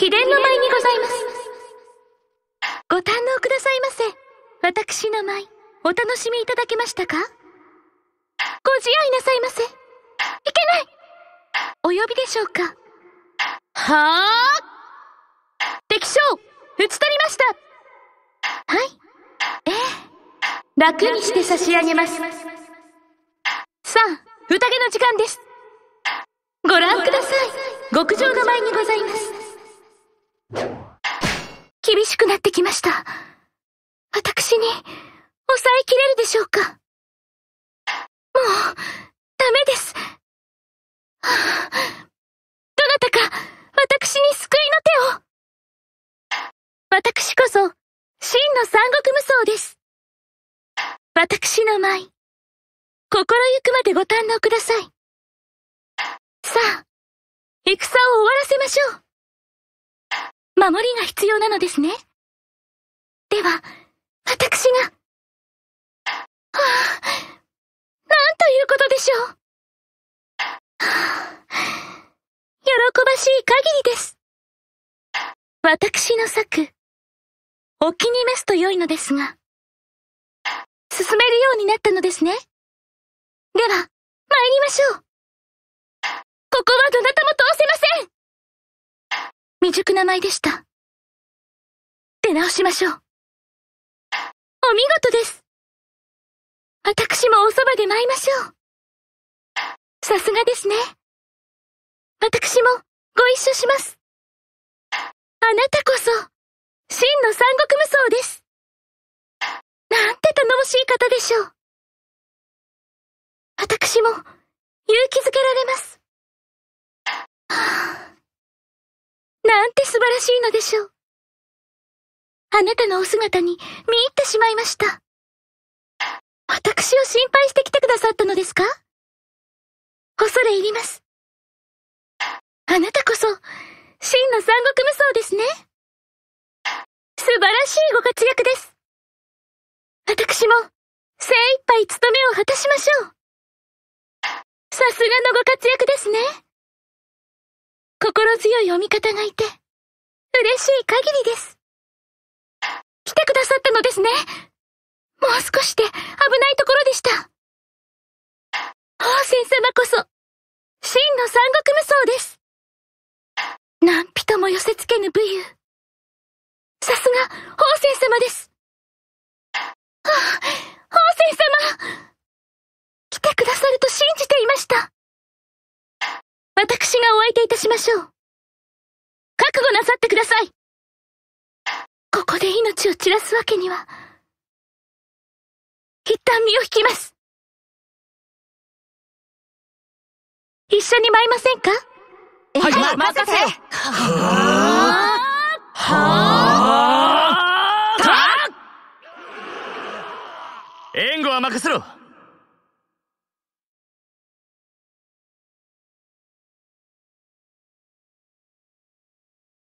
秘伝の舞にございます。ご堪能くださいませ。私の舞、お楽しみいただけましたかご自愛なさいませ。いけないお呼びでしょうかはあ敵将、討ち取りましたはい。ええ。楽にして差し上げます。さあ、宴の時間です。ご覧ください。極上の舞にございます。しくなってきました。私に、抑えきれるでしょうかもう、ダメです。どなたか、私に救いの手を。私こそ、真の三国無双です。私の舞、心ゆくまでご堪能ください。さあ、戦を終わらせましょう。守りが必要なのですね。では、私が。はあ、なんということでしょう。はあ、喜ばしい限りです。私の策、お気に召すと良いのですが、進めるようになったのですね。では、参りましょう。ここはどなたも通せません未熟な舞でした。出直しましょう。お見事です。私もおそばで舞いましょう。さすがですね。私もご一緒します。あなたこそ、真の三国無双です。なんて頼もしい方でしょう。私も勇気づけられます。なんて素晴らしいのでしょう。あなたのお姿に見入ってしまいました。私を心配してきてくださったのですか恐れ入ります。あなたこそ、真の三国無双ですね。素晴らしいご活躍です。私も、精一杯務めを果たしましょう。さすがのご活躍ですね。心強いお味方がいて。嬉しい限りです。来てくださったのですね。もう少しで危ないところでした。宝仙様こそ、真の三国無双です。何人も寄せ付けぬ武勇。さすが、宝仙様です。はあ、宝仙様来てくださると信じていました。私がお相手いたしましょう。悟なさってくださいここで命を散らすわけには、一旦身を引きます。一緒にませんかはい、ま、任せはぁはぁ援護は任せろ